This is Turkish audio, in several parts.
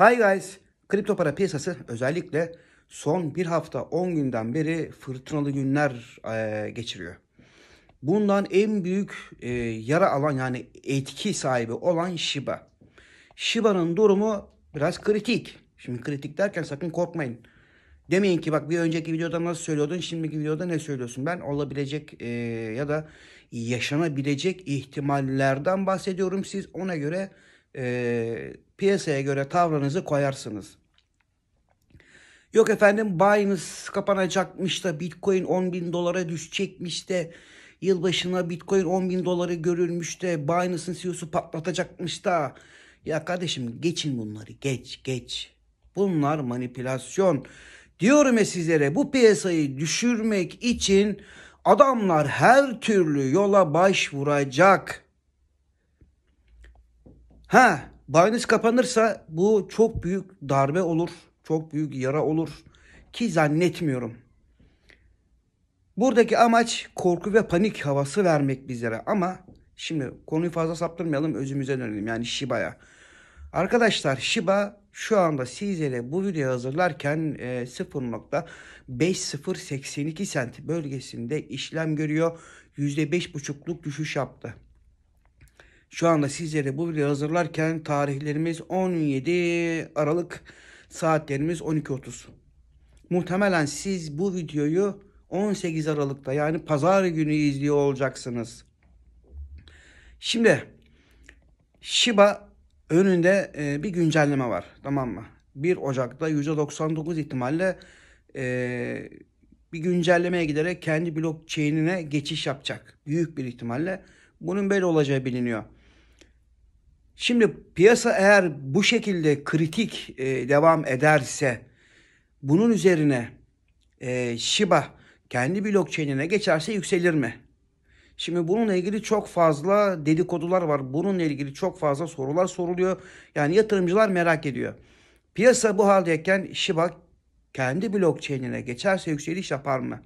Hi guys! Kripto para piyasası özellikle son bir hafta 10 günden beri fırtınalı günler e, geçiriyor. Bundan en büyük e, yara alan yani etki sahibi olan Shiba. Shiba'nın durumu biraz kritik. Şimdi kritik derken sakın korkmayın. Demeyin ki bak bir önceki videoda nasıl söylüyordun şimdiki videoda ne söylüyorsun. Ben olabilecek e, ya da yaşanabilecek ihtimallerden bahsediyorum. Siz ona göre e, piyasaya göre tavrınızı koyarsınız. Yok efendim Binance kapanacakmış da Bitcoin 10 bin dolara düşecekmiş de yılbaşına Bitcoin 10 bin doları görülmüş de Binance'ın CEO'su patlatacakmış da. Ya kardeşim geçin bunları geç geç. Bunlar manipülasyon. Diyorum ya sizlere bu piyasayı düşürmek için adamlar her türlü yola başvuracak. Ha Binance kapanırsa bu çok büyük darbe olur. Çok büyük yara olur. Ki zannetmiyorum. Buradaki amaç korku ve panik havası vermek bizlere ama şimdi konuyu fazla saptırmayalım özümüze dönelim yani Shiba'ya. Arkadaşlar Shiba şu anda sizlere bu videoyu hazırlarken 0.5082 e, sent bölgesinde işlem görüyor. %5.5'luk düşüş yaptı. Şu anda sizlere bu videoyu hazırlarken tarihlerimiz 17 Aralık saatlerimiz 12.30. Muhtemelen siz bu videoyu 18 Aralık'ta yani pazar günü izliyor olacaksınız. Şimdi Shiba önünde e, bir güncelleme var tamam mı? 1 Ocak'ta %99 ihtimalle e, bir güncellemeye giderek kendi blockchain'ine geçiş yapacak. Büyük bir ihtimalle bunun böyle olacağı biliniyor. Şimdi piyasa eğer bu şekilde kritik e, devam ederse bunun üzerine e, Shiba kendi blockchain'ine geçerse yükselir mi? Şimdi bununla ilgili çok fazla dedikodular var. Bununla ilgili çok fazla sorular soruluyor. Yani yatırımcılar merak ediyor. Piyasa bu haldeyken Shiba kendi blockchain'ine geçerse yükseliş yapar mı?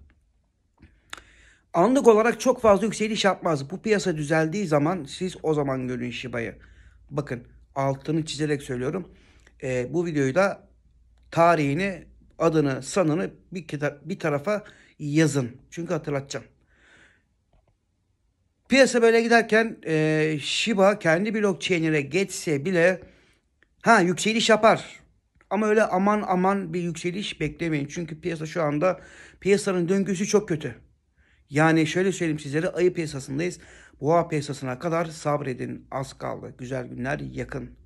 Anlık olarak çok fazla yükseliş yapmaz. Bu piyasa düzeldiği zaman siz o zaman görün Shiba'yı. Bakın altını çizerek söylüyorum. E, bu videoyu da tarihini, adını, sanını bir, bir tarafa yazın. Çünkü hatırlatacağım. Piyasa böyle giderken e, Shiba kendi blockchain'ine geçse bile ha yükseliş yapar. Ama öyle aman aman bir yükseliş beklemeyin. Çünkü piyasa şu anda piyasanın döngüsü çok kötü. Yani şöyle söyleyeyim sizlere ayı piyasasındayız. Boğa piyasasına kadar sabredin az kaldı. Güzel günler yakın.